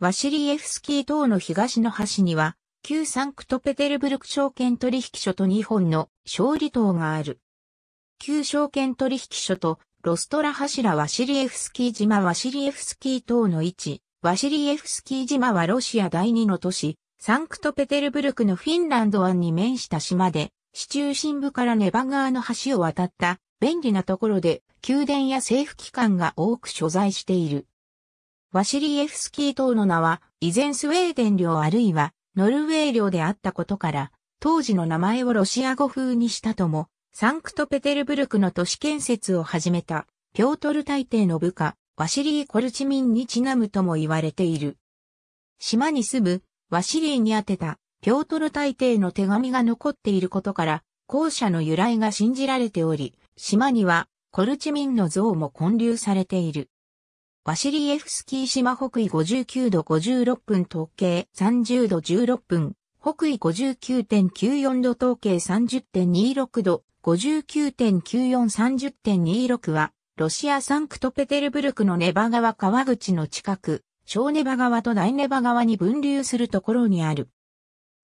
ワシリエフスキー島の東の端には、旧サンクトペテルブルク証券取引所と日本の勝利塔がある。旧証券取引所とロストラ柱ワシリエフスキー島ワシリエフスキー島の位置、ワシリエフスキー島はロシア第二の都市、サンクトペテルブルクのフィンランド湾に面した島で、市中心部からネバ川の橋を渡った便利なところで宮殿や政府機関が多く所在している。ワシリエフスキー島の名は、以前スウェーデン領あるいは、ノルウェー領であったことから、当時の名前をロシア語風にしたとも、サンクトペテルブルクの都市建設を始めた、ピョートル大帝の部下、ワシリー・コルチミンにちなむとも言われている。島に住む、ワシリーに宛てた、ピョートル大帝の手紙が残っていることから、校舎の由来が信じられており、島には、コルチミンの像も建立されている。ワシリエフスキー島北緯59度56分統計30度16分、北緯59.94度統計30.26度、59.9430.26は、ロシアサンクトペテルブルクのネバ川川口の近く、小ネバ川と大ネバ川に分流するところにある。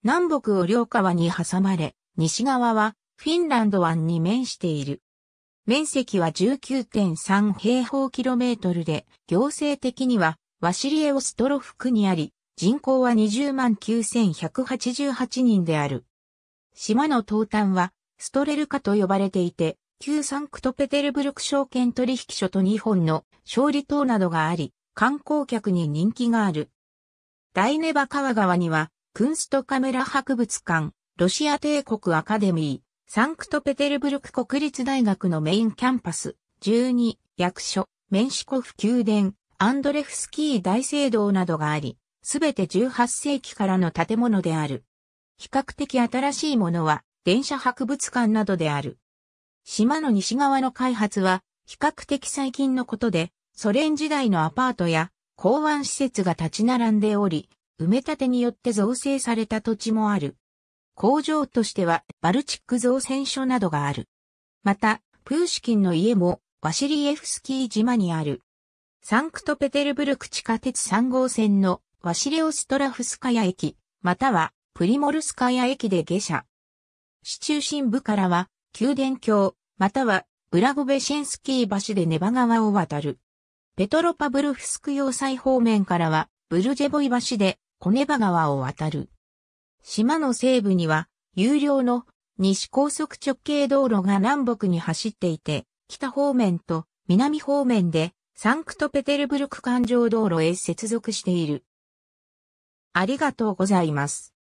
南北を両川に挟まれ、西側はフィンランド湾に面している。面積は19.3平方キロメートルで、行政的にはワシリエオストロフ区にあり、人口は20万9188人である。島の東端はストレルカと呼ばれていて、旧サンクトペテルブルク証券取引所と日本の勝利島などがあり、観光客に人気がある。大ネバ川川には、クンストカメラ博物館、ロシア帝国アカデミー、サンクトペテルブルク国立大学のメインキャンパス、12、役所、メンシコフ宮殿、アンドレフスキー大聖堂などがあり、すべて18世紀からの建物である。比較的新しいものは、電車博物館などである。島の西側の開発は、比較的最近のことで、ソ連時代のアパートや港湾施設が立ち並んでおり、埋め立てによって造成された土地もある。工場としてはバルチック造船所などがある。また、プーシキンの家もワシリエフスキー島にある。サンクトペテルブルク地下鉄3号線のワシレオストラフスカヤ駅、またはプリモルスカヤ駅で下車。市中心部からは宮殿橋、またはブラゴベシェンスキー橋でネバ川を渡る。ペトロパブルフスク要塞方面からはブルジェボイ橋でコネバ川を渡る。島の西部には、有料の西高速直径道路が南北に走っていて、北方面と南方面でサンクトペテルブルク環状道路へ接続している。ありがとうございます。